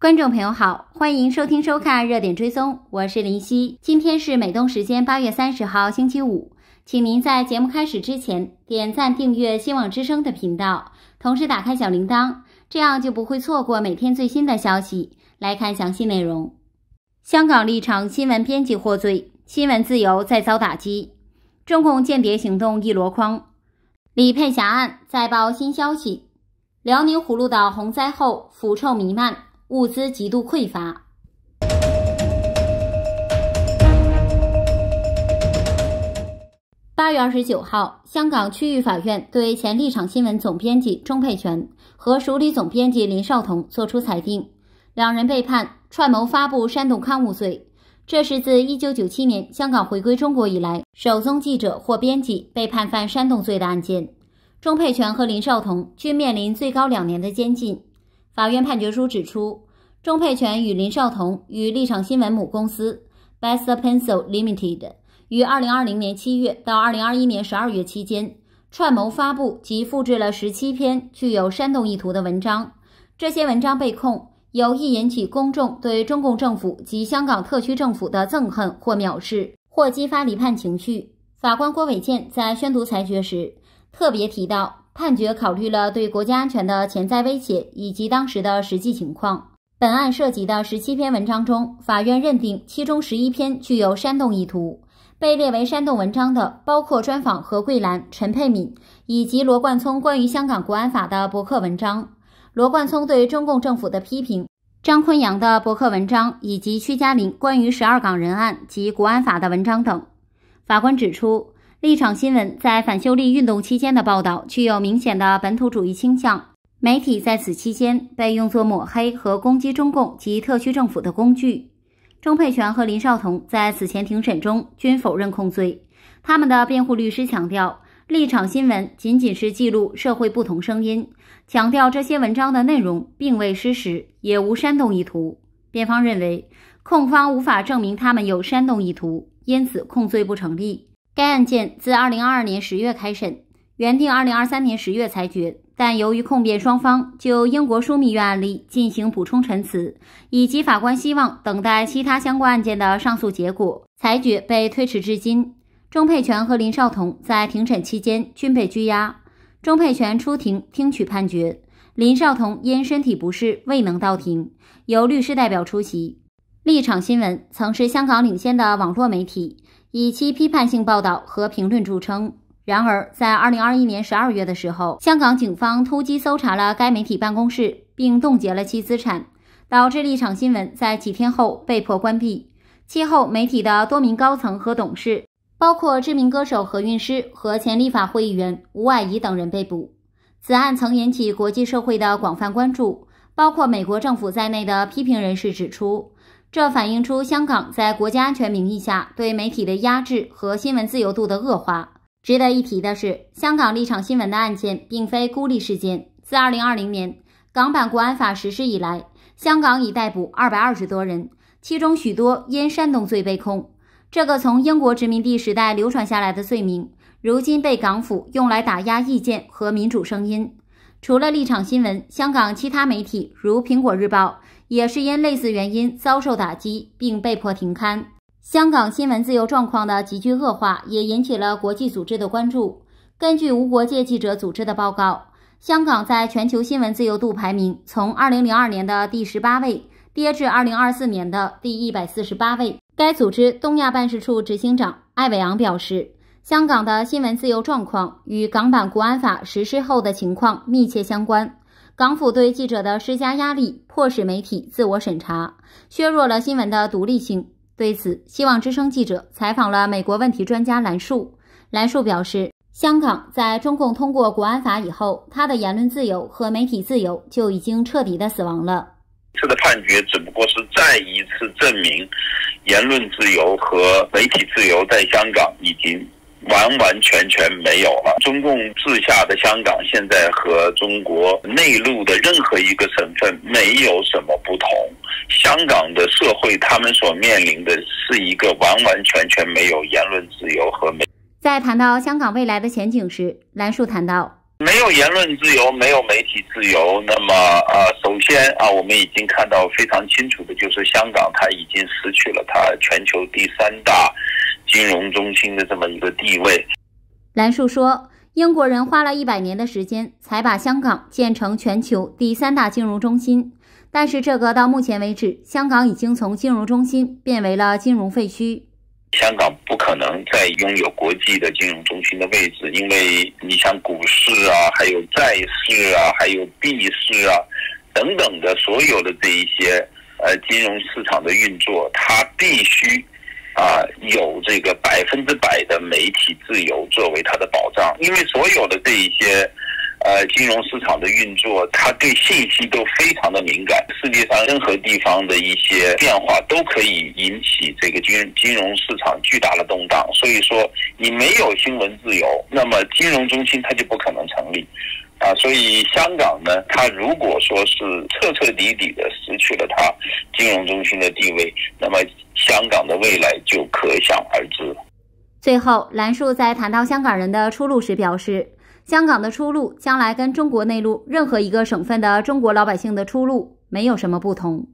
观众朋友好，欢迎收听收看《热点追踪》，我是林夕。今天是美东时间八月三十号星期五，请您在节目开始之前点赞订阅新网之声的频道，同时打开小铃铛，这样就不会错过每天最新的消息。来看详细内容：香港立场新闻编辑获罪，新闻自由再遭打击；中共间谍行动一箩筐；李佩霞案再报新消息；辽宁葫芦岛洪灾后腐臭弥漫。物资极度匮乏。八月二十九号，香港区域法院对前立场新闻总编辑钟佩权和署理总编辑林少彤作出裁定，两人被判串谋发布煽动刊物罪。这是自一九九七年香港回归中国以来首宗记者或编辑被判犯煽动罪的案件。钟佩权和林少彤均面临最高两年的监禁。法院判决书指出，钟佩全与林少彤与立场新闻母公司 Best p e n i l Limited 于二零二零年七月到二零二一年十二月期间，串谋发布及复制了十七篇具有煽动意图的文章。这些文章被控有意引起公众对中共政府及香港特区政府的憎恨或藐视，或激发离叛情绪。法官郭伟健在宣读裁决时特别提到。判决考虑了对国家安全的潜在威胁以及当时的实际情况。本案涉及的十七篇文章中，法院认定其中十一篇具有煽动意图，被列为煽动文章的包括专访何桂兰、陈佩敏以及罗冠聪关于香港国安法的博客文章，罗冠聪对中共政府的批评，张昆阳的博客文章以及屈嘉玲关于十二港人案及国安法的文章等。法官指出。立场新闻在反修例运动期间的报道具有明显的本土主义倾向，媒体在此期间被用作抹黑和攻击中共及特区政府的工具。钟佩权和林少彤在此前庭审中均否认控罪，他们的辩护律师强调，立场新闻仅仅是记录社会不同声音，强调这些文章的内容并未失实，也无煽动意图。辩方认为，控方无法证明他们有煽动意图，因此控罪不成立。该案件自二零二二年十月开审，原定二零二三年十月裁决，但由于控辩双方就英国枢密院案例进行补充陈词，以及法官希望等待其他相关案件的上诉结果，裁决被推迟至今。钟佩权和林少彤在庭审期间均被拘押。钟佩权出庭听取判决，林少彤因身体不适未能到庭，由律师代表出席。立场新闻曾是香港领先的网络媒体。以其批判性报道和评论著称。然而，在二零二一年十二月的时候，香港警方突击搜查了该媒体办公室，并冻结了其资产，导致立场新闻在几天后被迫关闭。其后，媒体的多名高层和董事，包括知名歌手何韵诗和前立法会议员吴霭仪等人被捕。此案曾引起国际社会的广泛关注，包括美国政府在内的批评人士指出。这反映出香港在国家安全名义下对媒体的压制和新闻自由度的恶化。值得一提的是，香港立场新闻的案件并非孤立事件。自2020年港版国安法实施以来，香港已逮捕220多人，其中许多因煽动罪被控。这个从英国殖民地时代流传下来的罪名，如今被港府用来打压意见和民主声音。除了立场新闻，香港其他媒体如《苹果日报》。也是因类似原因遭受打击，并被迫停刊。香港新闻自由状况的急剧恶化也引起了国际组织的关注。根据无国界记者组织的报告，香港在全球新闻自由度排名从2002年的第十八位跌至2024年的第一百四十八位。该组织东亚办事处执行长艾伟昂表示，香港的新闻自由状况与港版国安法实施后的情况密切相关。港府对记者的施加压力，迫使媒体自我审查，削弱了新闻的独立性。对此，希望之声记者采访了美国问题专家兰树。兰树表示，香港在中共通过国安法以后，他的言论自由和媒体自由就已经彻底的死亡了。这次的判决只不过是再一次证明，言论自由和媒体自由在香港已经。完完全全没有了。中共治下的香港现在和中国内陆的任何一个省份没有什么不同。香港的社会，他们所面临的是一个完完全全没有言论自由和美。在谈到香港未来的前景时，兰树谈到。没有言论自由，没有媒体自由，那么啊，首先啊，我们已经看到非常清楚的，就是香港它已经失去了它全球第三大金融中心的这么一个地位。兰树说，英国人花了一百年的时间才把香港建成全球第三大金融中心，但是这个到目前为止，香港已经从金融中心变为了金融废墟。香港不可能再拥有国际的金融中心的位置，因为你想股市啊，还有债市啊，还有币市啊，等等的所有的这一些呃金融市场的运作，它必须啊有这个百分之百的媒体自由作为它的保障，因为所有的这一些。呃，金融市场的运作，它对信息都非常的敏感。世界上任何地方的一些变化，都可以引起这个金金融市场巨大的动荡。所以说，你没有新闻自由，那么金融中心它就不可能成立。啊，所以香港呢，它如果说是彻彻底底的失去了它金融中心的地位，那么香港的未来就可想而知。最后，兰树在谈到香港人的出路时表示。香港的出路，将来跟中国内陆任何一个省份的中国老百姓的出路没有什么不同。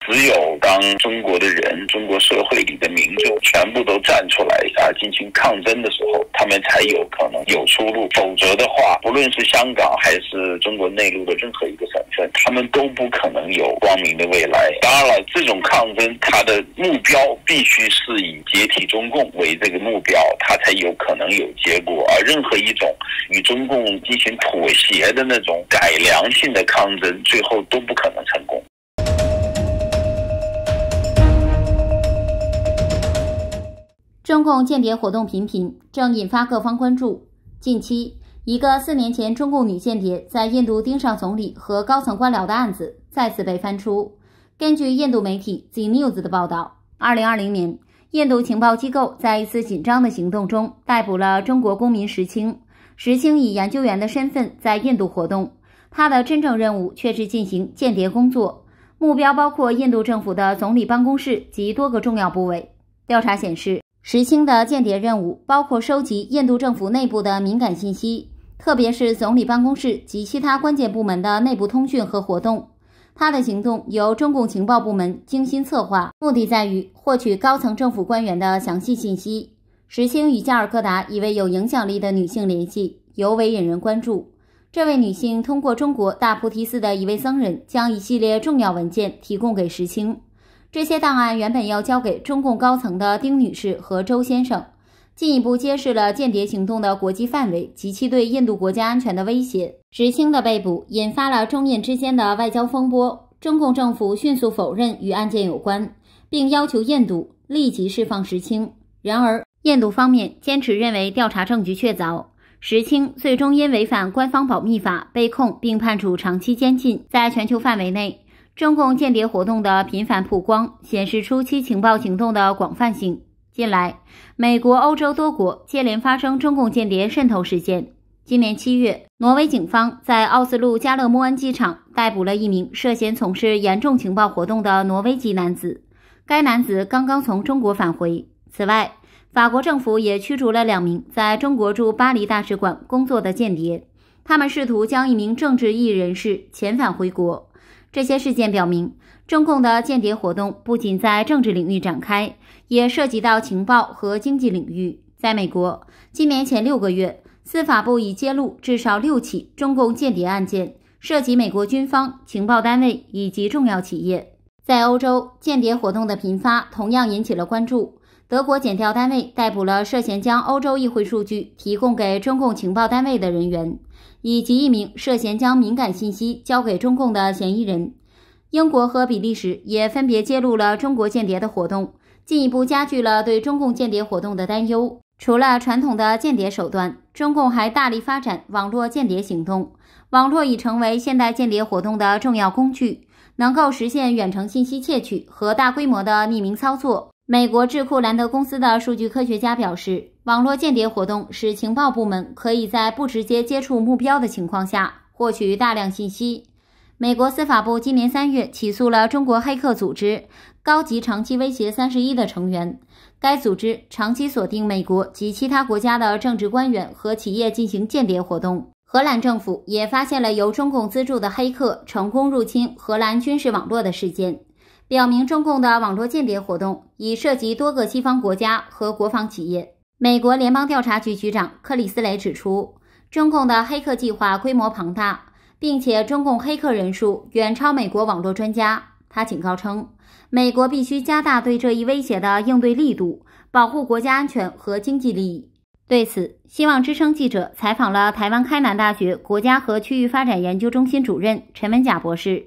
只有当中国的人、中国社会里的民众全部都站出来啊，进行抗争的时候，他们才有可能有出路。否则的话，不论是香港还是中国内陆的任何一个省份，他们都不可能有光明的未来。当然了，这种抗争，它的目标必须是以解体中共为这个目标，它才有可能有结果。而任何一种与中共进行妥协的那种改良性的抗争，最后都不可能。中共间谍活动频频，正引发各方关注。近期，一个四年前中共女间谍在印度盯上总理和高层官僚的案子再次被翻出。根据印度媒体 The News 的报道，二零二零年，印度情报机构在一次紧张的行动中逮捕了中国公民石青。石青以研究员的身份在印度活动，他的真正任务却是进行间谍工作，目标包括印度政府的总理办公室及多个重要部位。调查显示。石青的间谍任务包括收集印度政府内部的敏感信息，特别是总理办公室及其他关键部门的内部通讯和活动。他的行动由中共情报部门精心策划，目的在于获取高层政府官员的详细信息。石青与加尔各答一位有影响力的女性联系尤为引人关注。这位女性通过中国大菩提寺的一位僧人，将一系列重要文件提供给石青。这些档案原本要交给中共高层的丁女士和周先生，进一步揭示了间谍行动的国际范围及其对印度国家安全的威胁。石青的被捕引发了中印之间的外交风波，中共政府迅速否认与案件有关，并要求印度立即释放石青。然而，印度方面坚持认为调查证据确凿，石青最终因违反官方保密法被控，并判处长期监禁。在全球范围内。中共间谍活动的频繁曝光，显示出其情报行动的广泛性。近来，美国、欧洲多国接连发生中共间谍渗透事件。今年七月，挪威警方在奥斯陆加勒莫恩机场逮捕了一名涉嫌从事严重情报活动的挪威籍男子，该男子刚刚从中国返回。此外，法国政府也驱逐了两名在中国驻巴黎大使馆工作的间谍，他们试图将一名政治异议人士遣返回国。这些事件表明，中共的间谍活动不仅在政治领域展开，也涉及到情报和经济领域。在美国，今年前六个月，司法部已揭露至少六起中共间谍案件，涉及美国军方、情报单位以及重要企业。在欧洲，间谍活动的频发同样引起了关注。德国检调单位逮捕了涉嫌将欧洲议会数据提供给中共情报单位的人员。以及一名涉嫌将敏感信息交给中共的嫌疑人，英国和比利时也分别揭露了中国间谍的活动，进一步加剧了对中共间谍活动的担忧。除了传统的间谍手段，中共还大力发展网络间谍行动。网络已成为现代间谍活动的重要工具，能够实现远程信息窃取和大规模的匿名操作。美国智库兰德公司的数据科学家表示，网络间谍活动使情报部门可以在不直接接触目标的情况下获取大量信息。美国司法部今年三月起诉了中国黑客组织“高级长期威胁三十一”的成员，该组织长期锁定美国及其他国家的政治官员和企业进行间谍活动。荷兰政府也发现了由中共资助的黑客成功入侵荷兰军事网络的事件。表明中共的网络间谍活动已涉及多个西方国家和国防企业。美国联邦调查局局长克里斯雷指出，中共的黑客计划规模庞大，并且中共黑客人数远超美国网络专家。他警告称，美国必须加大对这一威胁的应对力度，保护国家安全和经济利益。对此，希望之声记者采访了台湾开南大学国家和区域发展研究中心主任陈文甲博士。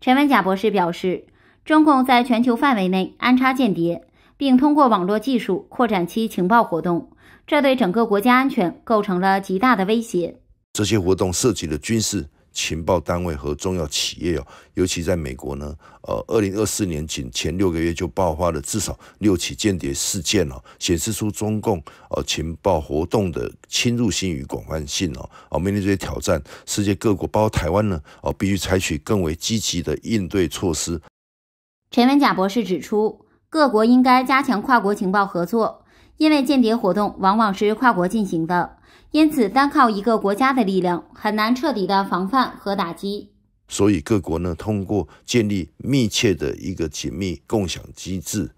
陈文甲博士表示。中共在全球范围内安插间谍，并通过网络技术扩展其情报活动，这对整个国家安全构成了极大的威胁。这些活动涉及了军事情报单位和重要企业哦，尤其在美国呢。呃，二零二四年仅前六个月就爆发了至少六起间谍事件哦，显示出中共呃情报活动的侵入性与广泛性哦。哦，面对这些挑战，世界各国包括台湾呢，哦，必须采取更为积极的应对措施。陈文甲博士指出，各国应该加强跨国情报合作，因为间谍活动往往是跨国进行的，因此单靠一个国家的力量很难彻底的防范和打击。所以，各国呢通过建立密切的一个紧密共享机制，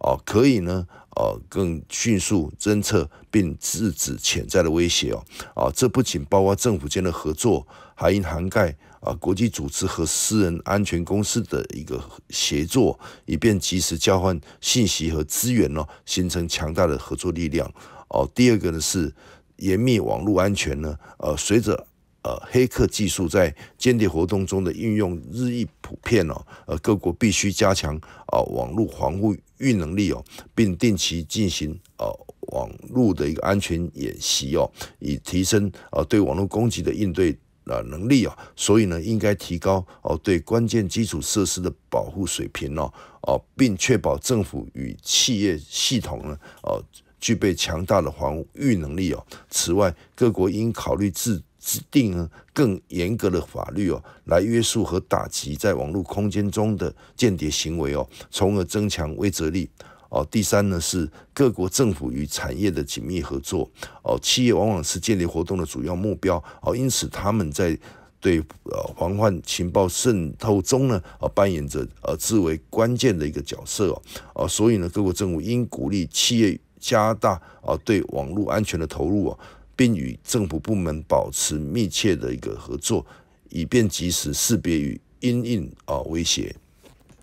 啊，可以呢，呃，更迅速侦测并制止潜在的威胁。哦，啊，这不仅包括政府间的合作，还应涵盖。啊，国际组织和私人安全公司的一个协作，以便及时交换信息和资源哦，形成强大的合作力量哦。第二个呢是严密网络安全呢，呃，随着呃黑客技术在间谍活动中的应用日益普遍哦，呃，各国必须加强啊网络防护运能力哦，并定期进行啊网络的一个安全演习哦，以提升啊对网络攻击的应对。啊，能力啊，所以呢，应该提高哦对关键基础设施的保护水平哦，哦，并确保政府与企业系统呢，哦具备强大的防御能力哦。此外，各国应考虑制制定更严格的法律哦，来约束和打击在网络空间中的间谍行为哦，从而增强威慑力。哦，第三呢是各国政府与产业的紧密合作。哦，企业往往是建立活动的主要目标。哦，因此他们在对呃防范情报渗透中呢，呃扮演着呃至为关键的一个角色。哦，所以呢，各国政府应鼓励企业加大啊对网络安全的投入啊，并与政府部门保持密切的一个合作，以便及时识别与因应啊威胁。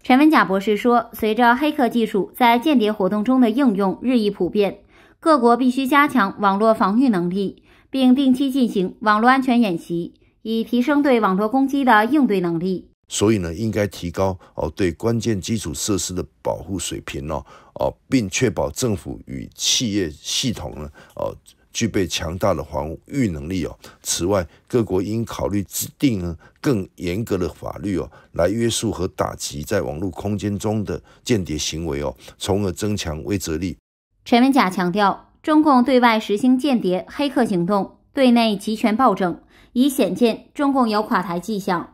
陈文甲博士说：“随着黑客技术在间谍活动中的应用日益普遍，各国必须加强网络防御能力，并定期进行网络安全演习，以提升对网络攻击的应对能力。所以呢，应该提高哦对关键基础设施的保护水平哦哦，并确保政府与企业系统呢哦。”具备强大的防御能力哦。此外，各国应考虑制定更严格的法律哦，来约束和打击在网络空间中的间谍行为哦，从而增强威慑力。陈文甲强调，中共对外实行间谍、黑客行动，对内集权暴政，已显见中共有垮台迹象。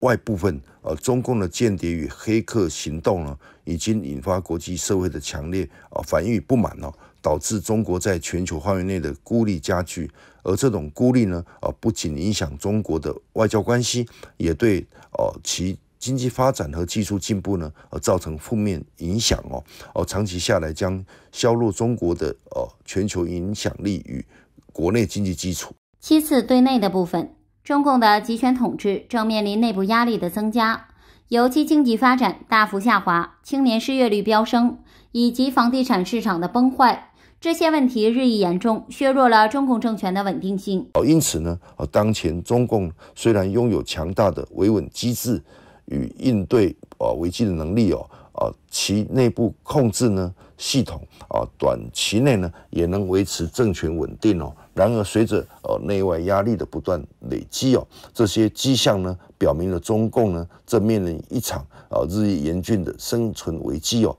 外部分呃，中共的间谍与黑客行动呢，已经引发国际社会的强烈啊反应与不满哦。导致中国在全球范围内的孤立加剧，而这种孤立呢，啊，不仅影响中国的外交关系，也对啊其经济发展和技术进步呢而造成负面影响哦。哦，长期下来将削弱中国的呃全球影响力与国内经济基础。其次，对内的部分，中共的集权统治正面临内部压力的增加，尤其经济发展大幅下滑，青年失业率飙升，以及房地产市场的崩坏。这些问题日益严重，削弱了中共政权的稳定性。因此呢，呃，当前中共虽然拥有强大的维稳机制与应对呃危机的能力哦，啊，其内部控制呢系统啊，短期内呢也能维持政权稳定哦。然而，随着呃内外压力的不断累积哦，这些迹象呢表明了中共呢正面临一场呃日益严峻的生存危机哦，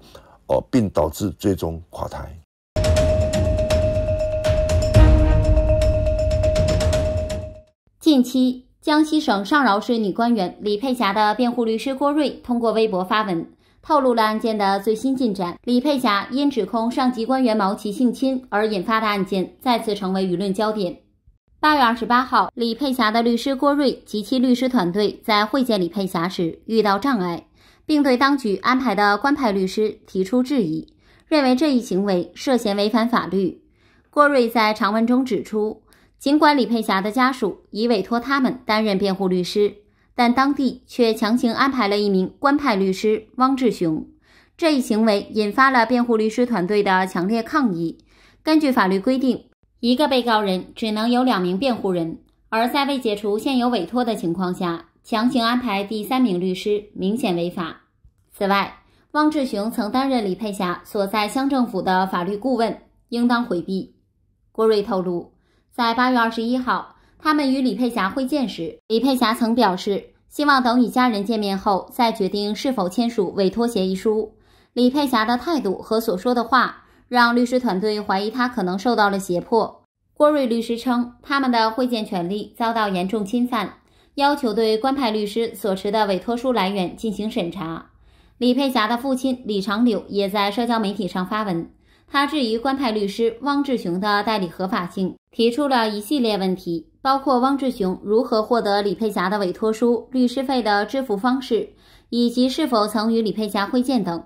哦，并导致最终垮台。近期，江西省上饶市女官员李佩霞的辩护律师郭瑞通过微博发文，透露了案件的最新进展。李佩霞因指控上级官员毛奇性侵而引发的案件，再次成为舆论焦点。八月二十八号，李佩霞的律师郭瑞及其律师团队在会见李佩霞时遇到障碍，并对当局安排的官派律师提出质疑，认为这一行为涉嫌违反法律。郭瑞在长文中指出。尽管李佩霞的家属已委托他们担任辩护律师，但当地却强行安排了一名官派律师汪志雄。这一行为引发了辩护律师团队的强烈抗议。根据法律规定，一个被告人只能有两名辩护人，而在未解除现有委托的情况下强行安排第三名律师，明显违法。此外，汪志雄曾担任李佩霞所在乡政府的法律顾问，应当回避。郭瑞透露。在八月二十一号，他们与李佩霞会见时，李佩霞曾表示希望等与家人见面后再决定是否签署委托协议书。李佩霞的态度和所说的话让律师团队怀疑他可能受到了胁迫。郭瑞律师称，他们的会见权利遭到严重侵犯，要求对官派律师所持的委托书来源进行审查。李佩霞的父亲李长柳也在社交媒体上发文。他质疑官派律师汪志雄的代理合法性，提出了一系列问题，包括汪志雄如何获得李佩霞的委托书、律师费的支付方式，以及是否曾与李佩霞会见等。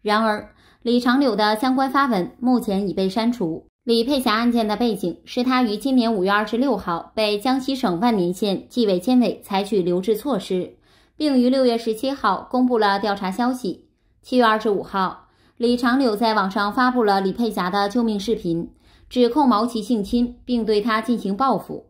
然而，李长柳的相关发文目前已被删除。李佩霞案件的背景是，她于今年五月二十六号被江西省万年县纪委监委采取留置措施，并于六月十七号公布了调查消息。七月二十五号。李长柳在网上发布了李佩霞的救命视频，指控毛奇性侵，并对她进行报复。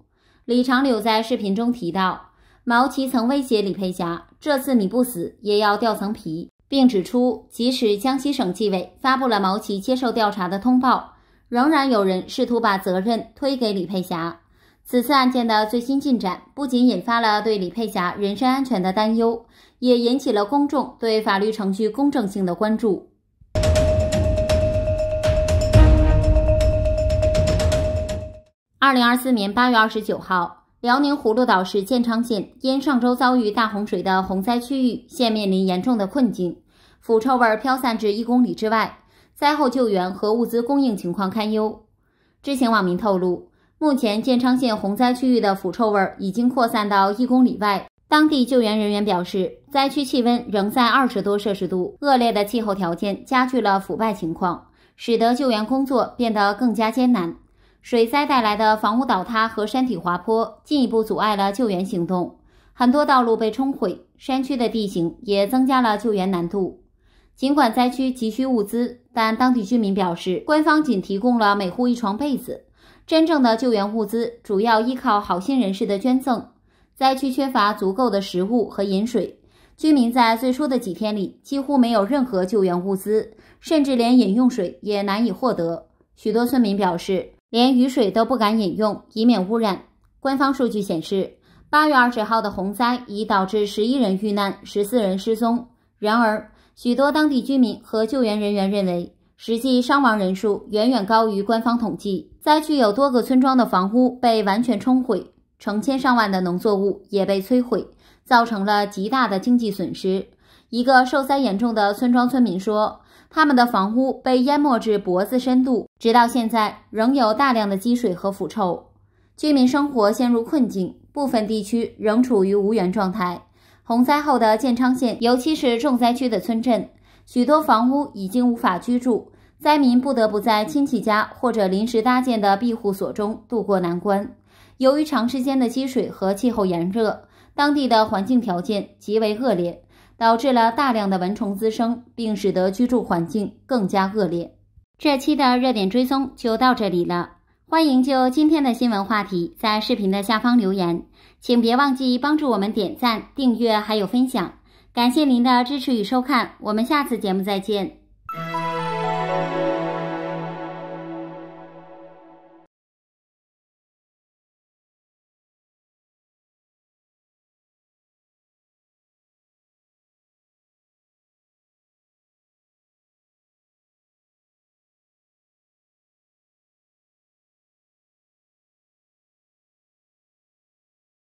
李长柳在视频中提到，毛奇曾威胁李佩霞：“这次你不死也要掉层皮。”并指出，即使江西省纪委发布了毛奇接受调查的通报，仍然有人试图把责任推给李佩霞。此次案件的最新进展不仅引发了对李佩霞人身安全的担忧，也引起了公众对法律程序公正性的关注。二零二四年八月二十九号，辽宁葫芦岛市建昌县因上周遭遇大洪水的洪灾区域，现面临严重的困境，腐臭味飘散至一公里之外，灾后救援和物资供应情况堪忧。之前网民透露，目前建昌县洪灾区域的腐臭味已经扩散到一公里外。当地救援人员表示，灾区气温仍在二十多摄氏度，恶劣的气候条件加剧了腐败情况，使得救援工作变得更加艰难。水灾带来的房屋倒塌和山体滑坡进一步阻碍了救援行动，很多道路被冲毁，山区的地形也增加了救援难度。尽管灾区急需物资，但当地居民表示，官方仅提供了每户一床被子，真正的救援物资主要依靠好心人士的捐赠。灾区缺乏足够的食物和饮水，居民在最初的几天里几乎没有任何救援物资，甚至连饮用水也难以获得。许多村民表示。连雨水都不敢饮用，以免污染。官方数据显示，八月二十号的洪灾已导致十一人遇难，十四人失踪。然而，许多当地居民和救援人员认为，实际伤亡人数远远高于官方统计。灾区有多个村庄的房屋被完全冲毁，成千上万的农作物也被摧毁，造成了极大的经济损失。一个受灾严重的村庄村民说。他们的房屋被淹没至脖子深度，直到现在仍有大量的积水和腐臭，居民生活陷入困境，部分地区仍处于无源状态。洪灾后的建昌县，尤其是重灾区的村镇，许多房屋已经无法居住，灾民不得不在亲戚家或者临时搭建的庇护所中度过难关。由于长时间的积水和气候炎热，当地的环境条件极为恶劣。导致了大量的蚊虫滋生，并使得居住环境更加恶劣。这期的热点追踪就到这里了，欢迎就今天的新闻话题在视频的下方留言。请别忘记帮助我们点赞、订阅还有分享，感谢您的支持与收看，我们下次节目再见。